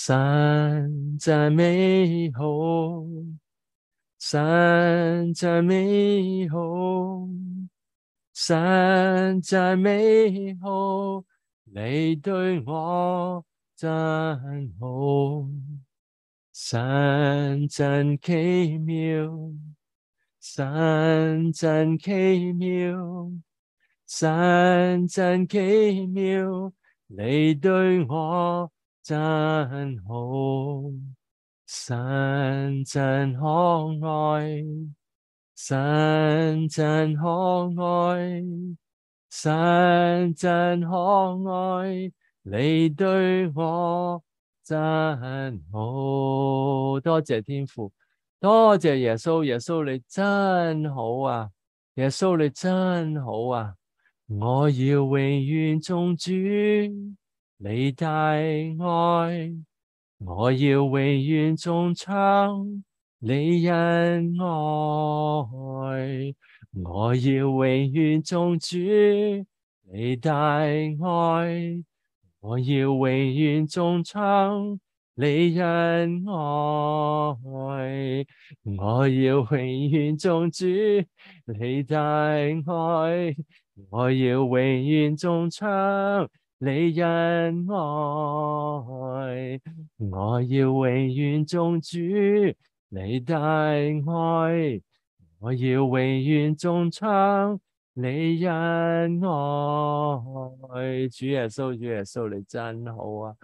散在美好，散在美好，散在美好，你对我真好。散尽奇妙，散尽奇妙，散尽奇妙，你对我。真好，神真可爱，神真可爱，神真可爱，你对我真好，多谢天父，多谢耶稣，耶稣你真好啊，耶稣你真好啊，我要永远忠主。你大爱，我要永远颂唱；你恩爱，我要永远颂主。你大爱，我要永远颂唱；你恩爱，我要永远颂主。你大爱，我要永远颂唱。你恩爱，我要永远忠主；你大爱，我要永远忠亲。你恩爱，主耶稣，主耶稣，你真好啊！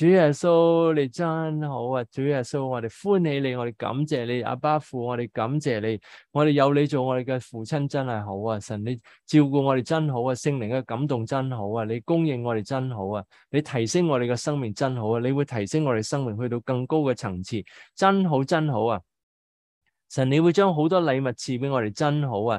主耶稣你真好啊！主耶稣我哋欢喜你，我哋感谢你，阿爸父我哋感谢你，我哋有你做我哋嘅父亲真系好啊！神你照顾我哋真好啊，圣灵嘅感动真好啊，你供应我哋真好啊，你提升我哋嘅生命真好啊，你会提升我哋生命去到更高嘅层次真好真好啊！神你会将好多礼物赐俾我哋真好啊！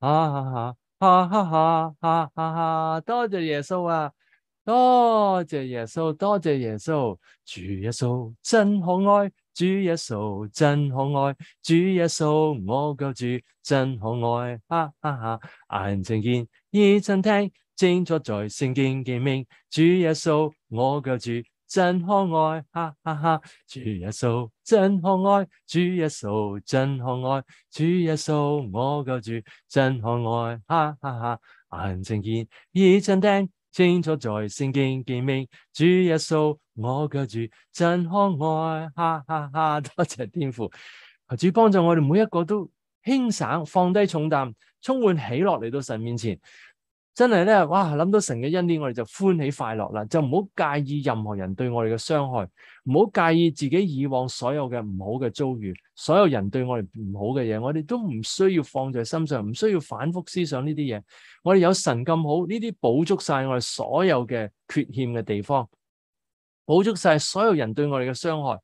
哈哈哈！哈哈哈！哈哈哈！多谢耶稣啊！多谢耶稣！多谢耶稣！主耶稣真可爱！主耶稣真可爱！主耶稣我救主真可爱！哈哈哈！眼睛见，耳曾听，清楚在圣殿见面，主耶稣我救主。真可爱，哈哈哈！主耶稣真可爱，主耶稣真可爱，主耶稣我救主真可爱，哈哈哈！眼睛见，耳倾听，清楚在圣经见明。主耶稣我救主真可爱，哈哈哈！多谢天父，求主帮助我哋每一个都轻省，放低重担，充满喜乐嚟到神面前。真系咧，哇！谂到神嘅恩典，我哋就欢喜快乐啦，就唔好介意任何人对我哋嘅伤害，唔好介意自己以往所有嘅唔好嘅遭遇，所有人对我哋唔好嘅嘢，我哋都唔需要放在心上，唔需要反复思想呢啲嘢。我哋有神咁好，呢啲补足晒我哋所有嘅缺陷嘅地方，补足晒所有人对我哋嘅伤害，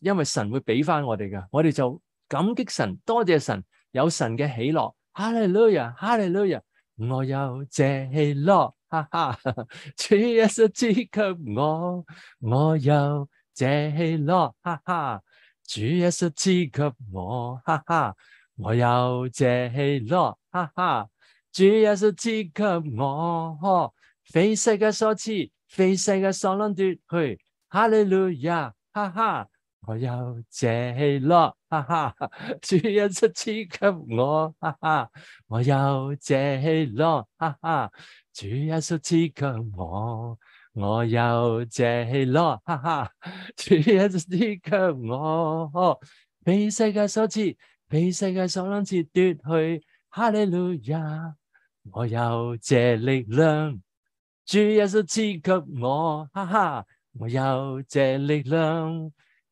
因为神会俾翻我哋噶。我哋就感激神，多谢神，有神嘅喜乐。哈利路亚，哈利路亚。我有谢洛，哈哈！主一生赐给我，我有谢洛，哈哈！主一生赐给我，哈哈！我有谢洛，哈哈！主一生赐给我，呵，非世界所赐，非世界所能夺去，哈利路亚，哈哈！我有谢洛。哈哈！主一束赐给我，哈哈！我有这力。哈哈！主一束赐给我，我有这力。哈哈！主一束赐给我，被世界所赐，被世界所能赐夺去。哈利路亚！我有这力量。主一束赐给我，哈哈！我有这力量。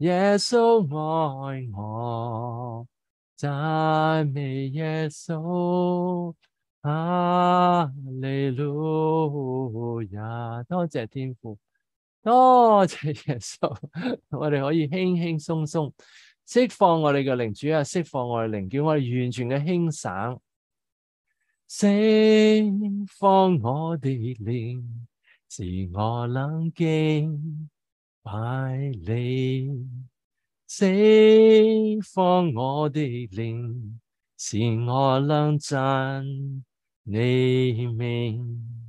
耶稣爱我，赞美耶稣，哈利路亚！多谢天父，多谢耶稣，我哋可以轻轻松松释放我哋嘅灵，主啊，释放我哋灵，叫我哋完全嘅轻省，释放我哋嘅灵，自我冷静。百你，释放我的灵，是我能震你命，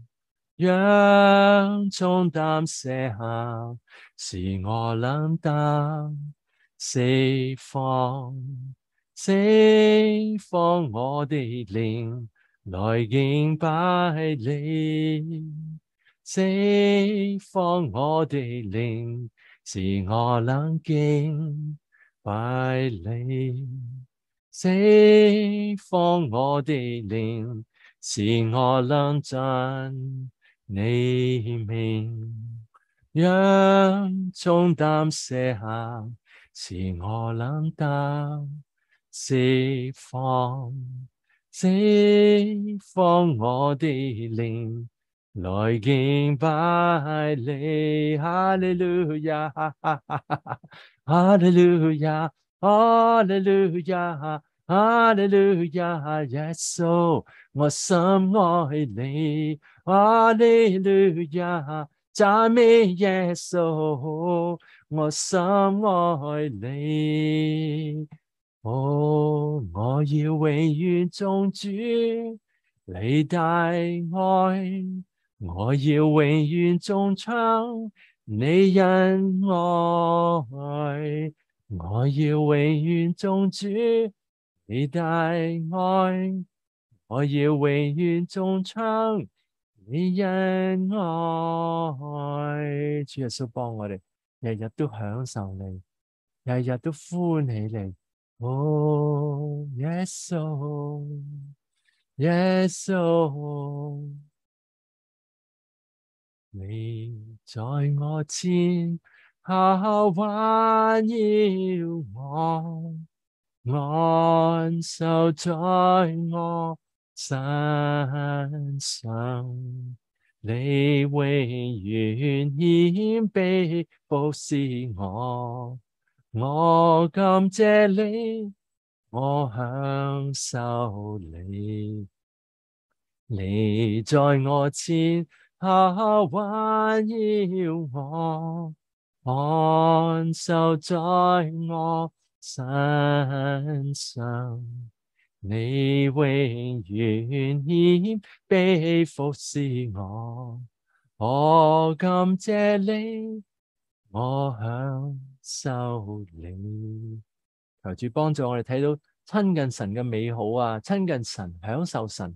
让重担卸下，是我能担四方，释放我的灵来敬拜你。释放我的灵，是我冷静；拜你。释放我的灵，是我冷静。你命让重担卸下，是我冷淡；释放，释放我的灵。来敬拜你，哈利路亚，哈利路亚，哈利路亚，哈利路亚，耶稣，我心爱你，哈利路亚，赞美耶稣，我心爱你。哦，我要永远忠主，你大爱。我要永远中唱你恩爱，我要永远中主你大爱，我要永远中唱你恩爱。主耶稣，帮我哋日日都享受你，日日都欢喜你。哦，耶稣，耶稣。你在我前下弯腰我，安守在我身上，你永远谦卑服侍我，我感谢你，我享受你，你在我前。下弯腰，我安守在我身上。你永远欠、背服侍我，我感谢你？我享受你，求主帮助我哋睇到亲近神嘅美好啊！亲近神，享受神。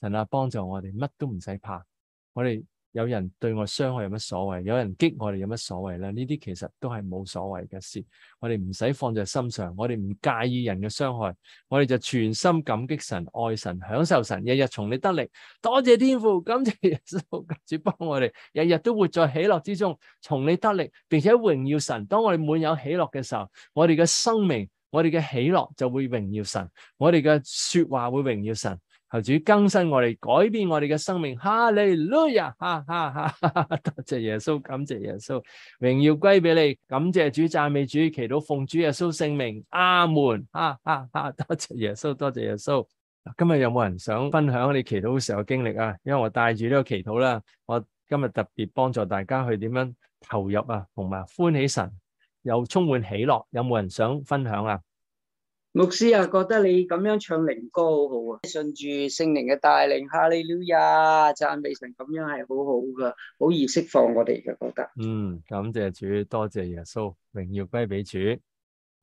神啊，帮助我哋，乜都唔使怕。我哋有人对我伤害有乜所谓？有人激我哋有乜所谓咧？呢啲其实都系冇所谓嘅事。我哋唔使放在心上，我哋唔介意人嘅伤害，我哋就全心感激神、爱神、享受神，日日从你得力。多谢天父，感谢耶稣基帮我哋，日日都活在喜乐之中，从你得力，并且荣耀神。当我哋满有喜乐嘅时候，我哋嘅生命、我哋嘅喜乐就会荣耀神，我哋嘅说话会荣耀神。求主更新我哋，改变我哋嘅生命。哈利路亚！哈 哈哈！多谢耶稣，感谢耶稣，荣耀归俾你。感谢主，赞美主，祈祷奉主耶稣圣名。阿门！哈哈哈！多谢耶稣，多谢耶稣。今日有冇人想分享你祈祷时候经历啊？因为我带住呢个祈祷啦，我今日特别帮助大家去点样投入啊，同埋欢喜神，又充满喜乐。有冇人想分享啊？牧师啊，觉得你咁样唱灵歌好好啊，顺住圣灵嘅带领，哈利路亚，赞美神，咁样系好好噶，好易释放我哋嘅觉得。嗯，感谢主，多谢耶稣，荣耀归俾主。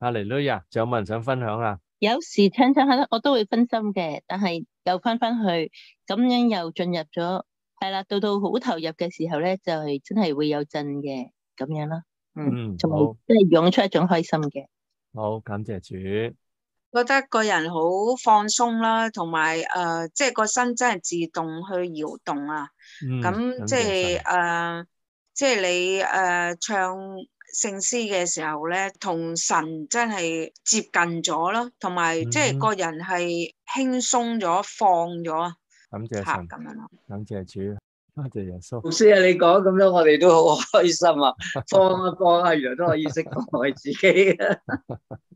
哈利路亚，冇人想分享啊，有时听听下咧，我都会分心嘅，但系又翻翻去，咁样又进入咗，系啦，到到好投入嘅时候咧，就系真系会有震嘅咁样啦。嗯，好，即系涌出一种开心嘅。好，感谢主。觉得个人好放松啦，同埋诶，即系个身真系自动去摇动啊。咁即系诶，即系你诶唱圣诗嘅时候咧，同神真系接近咗咯，同埋即系个人系轻松咗、放咗啊。感谢神咁样咯，感谢主，多谢耶稣老师啊！你讲咁样，我哋都好开心啊！放一放啊，原来都可以识我自己。啊！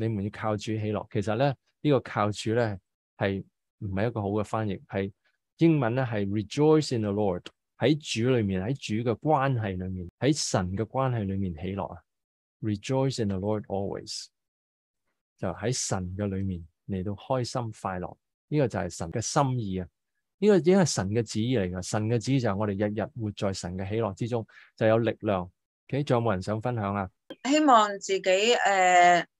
你们要靠主喜乐。其實咧，呢個靠主咧係唔係一個好嘅翻譯？係英文咧係 rejoice in the Lord 喺主裏面，喺主嘅關係裏面，喺神嘅關係裏面喜乐啊。rejoice in the Lord always 就喺神嘅裏面嚟到開心快樂。呢個就係神嘅心意啊！呢個经系神嘅旨意嚟㗎。神嘅旨意就係我哋日日活在神嘅喜乐之中，就有力量。幾仲有冇人想分享啊？希望自己誒。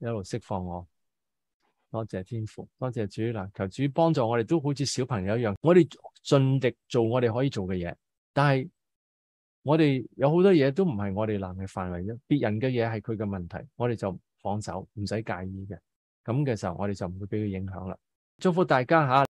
一路释放我，多谢天父，多谢主啦！求主帮助我哋都好似小朋友一样，我哋尽力做我哋可以做嘅嘢，但系我哋有好多嘢都唔系我哋能力范围啫，别人嘅嘢系佢嘅问题，我哋就放手，唔使介意嘅。咁嘅时候，我哋就唔会俾佢影响啦。祝福大家吓。